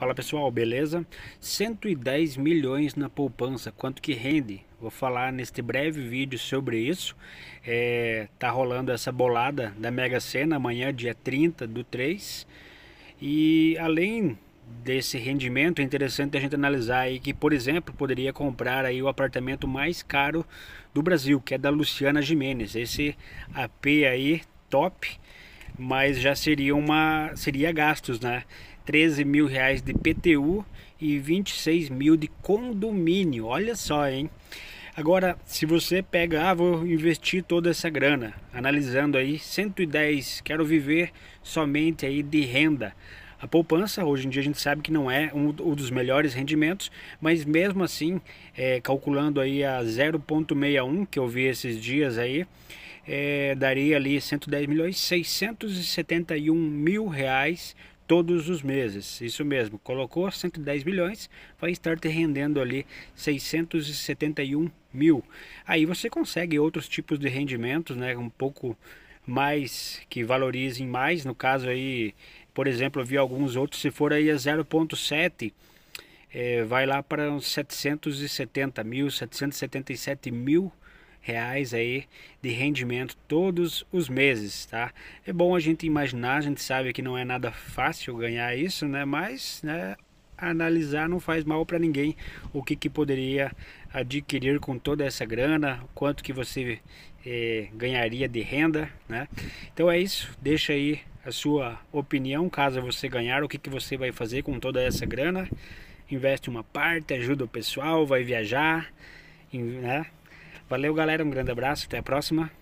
Fala pessoal, beleza? 110 milhões na poupança, quanto que rende? Vou falar neste breve vídeo sobre isso. É, tá rolando essa bolada da Mega Sena amanhã, dia 30 do 3. E além desse rendimento, é interessante a gente analisar aí que, por exemplo, poderia comprar aí o apartamento mais caro do Brasil, que é da Luciana Jimenez. Esse AP aí, top mas já seria uma seria gastos, né? 13 mil reais de PTU e 26 mil de condomínio. Olha só, hein? Agora, se você pega, ah, vou investir toda essa grana, analisando aí 110, quero viver somente aí de renda. A poupança, hoje em dia a gente sabe que não é um dos melhores rendimentos, mas mesmo assim, é, calculando aí a 0,61 que eu vi esses dias aí, é, daria ali 110 milhões 671 mil reais todos os meses. Isso mesmo, colocou 110 milhões, vai estar te rendendo ali 671 mil. Aí você consegue outros tipos de rendimentos, né, um pouco mais que valorizem mais, no caso aí, por exemplo, eu vi alguns outros se for aí a 0.7 é, eh, vai lá para uns 770 mil, 777 mil reais aí de rendimento todos os meses, tá? É bom a gente imaginar, a gente sabe que não é nada fácil ganhar isso, né? Mas, né? Analisar não faz mal para ninguém o que, que poderia adquirir com toda essa grana, quanto que você eh, ganharia de renda, né? Então é isso, deixa aí a sua opinião, caso você ganhar, o que, que você vai fazer com toda essa grana investe uma parte, ajuda o pessoal, vai viajar, né? Valeu, galera. Um grande abraço. Até a próxima.